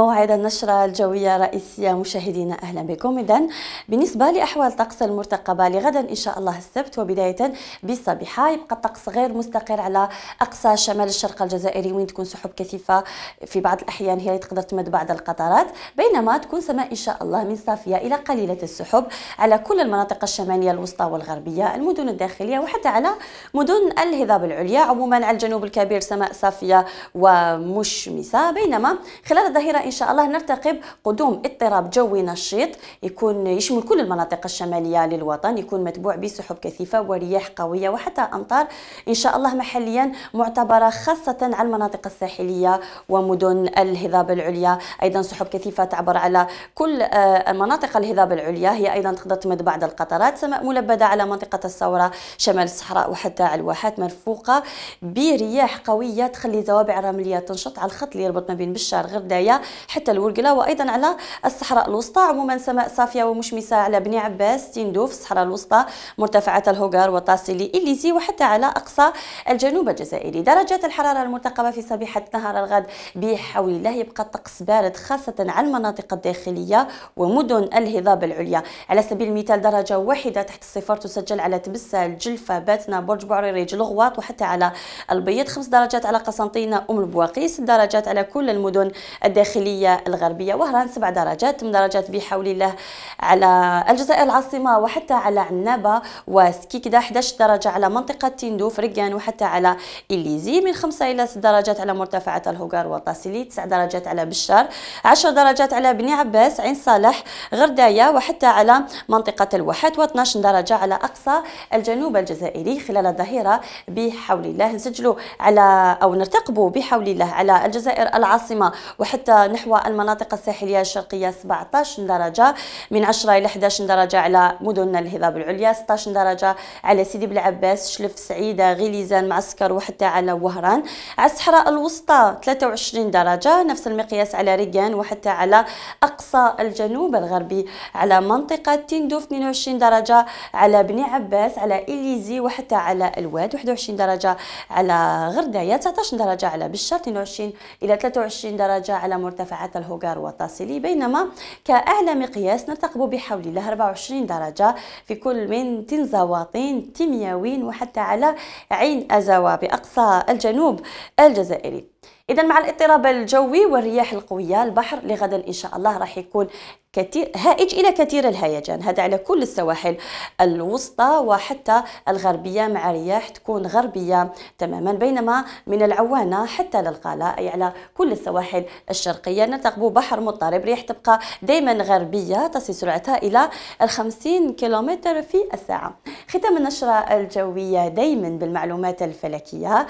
موعد النشرة الجوية الرئيسية مشاهدينا أهلا بكم إذا بالنسبة لأحوال طقس المرتقبة لغدا إن شاء الله السبت وبداية بالصبيحة يبقى الطقس غير مستقر على أقصى شمال الشرق الجزائري وين تكون سحب كثيفة في بعض الأحيان هي تقدر تمد بعض القطرات بينما تكون سماء إن شاء الله من صافية إلى قليلة السحب على كل المناطق الشمالية الوسطى والغربية المدن الداخلية وحتى على مدن الهضاب العليا عموما على الجنوب الكبير سماء صافية ومشمسة بينما خلال الظهيرة إن شاء الله نرتقب قدوم اضطراب جوي نشيط يكون يشمل كل المناطق الشمالية للوطن يكون متبوع بسحب كثيفة ورياح قوية وحتى أمطار إن شاء الله محليا معتبرة خاصة على المناطق الساحلية ومدن الهضاب العليا أيضا سحب كثيفة تعبر على كل آه، مناطق الهضاب العليا هي أيضا تقدر تمد بعض القطرات سماء ملبدة على منطقة الثورة شمال الصحراء وحتى على الواحات مرفوقة برياح قوية تخلي زوابع رملية تنشط على الخط اللي يربط ما بين بشار غردايه حتى الورقلة وأيضا على الصحراء الوسطى عموما سماء صافية ومشمسة على بني عباس تندوف الصحراء الوسطى مرتفعات الهوغار وطاسيلي إليزي وحتى على أقصى الجنوب الجزائري درجات الحرارة المرتقبة في صبيحة نهار الغد بحويله يبقى الطقس بارد خاصة على المناطق الداخلية ومدن الهضاب العليا على سبيل المثال درجة واحدة تحت الصفر تسجل على تبسة الجلفة باتنا برج بوعريريج الغواط وحتى على البيض خمس درجات على قسنطينة أم البواقي ست درجات على كل المدن الداخلية الجزائرية الغربية وهران سبع درجات من درجات بحول الله على الجزائر العاصمة وحتى على عنابة وسكيكدا 11 درجة على منطقة تندوف رقان وحتى على إليزي من 5 إلى 6 درجات على مرتفعات الهوغار وطاسيلي 9 درجات على بشار 10 درجات على بني عباس عين صالح غرداية وحتى على منطقة الواحات و12 درجة على أقصى الجنوب الجزائري خلال الظهيرة بحول الله نسجلوا على أو نرتقبوا بحول الله على الجزائر العاصمة وحتى نحو المناطق الساحلية الشرقية 17 درجة من 10 إلى 11 درجة على مدن الهضاب العليا 16 درجة على سيدي بلعباس شلف سعيدة غليزان معسكر وحتى على وهران على الصحراء الوسطى 23 درجة نفس المقياس على ريغان وحتى على أقصى الجنوب الغربي على منطقة تندوف 22 درجة على بني عباس على إليزي وحتى على الواد 21 درجة على غردايا 19 درجة على بشار 22 إلى 23 درجة على مرتفع مرتفعات الهوغار والتاصيلي بينما كأعلى مقياس نرتقب بحول الله 24 درجة في كل من تنزواطين تيمياوين وحتى على عين أزاوا بأقصى الجنوب الجزائري إذا مع الاضطراب الجوي والرياح القوية البحر لغدا إن شاء الله راح يكون كثير هائج إلى كثير الهيجان هذا على كل السواحل الوسطى وحتى الغربية مع رياح تكون غربية تماما بينما من العوانة حتى للقلاء أي على كل السواحل الشرقية نرتقب بحر مضطرب رياح تبقى دائما غربية تصل سرعتها إلى 50 كيلومتر في الساعة ختام النشرة الجوية دائما بالمعلومات الفلكية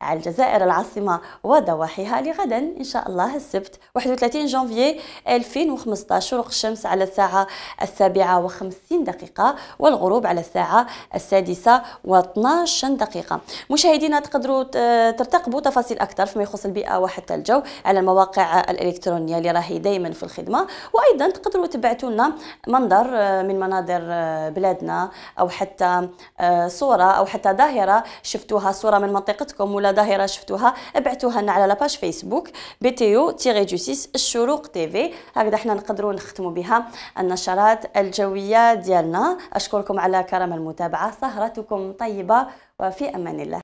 على الجزائر العاصمة وضواحيها لغدا إن شاء الله السبت 31 جانفي 2015 شروق الشمس على الساعة السابعة وخمسين دقيقة والغروب على الساعة السادسة دقيقة مشاهدينا تقدروا ترتقبوا تفاصيل أكثر فيما يخص البيئة وحتى الجو على المواقع الإلكترونية اللي راهي دايما في الخدمة وأيضا تقدروا تبعتوا لنا منظر آه، من مناظر آه، بلادنا أو حتى آه، صورة أو حتى ظاهرة شفتوها صورة من منطقتكم ولا ظاهرة شفتوها ابعتوها لنا على لاباج فيسبوك بي تي او تيغي جو الشروق تي في هكذا حنا نقدروا نخ نختم بها النشرات الجوية ديالنا أشكركم على كرم المتابعة سهرتكم طيبة وفي أمان الله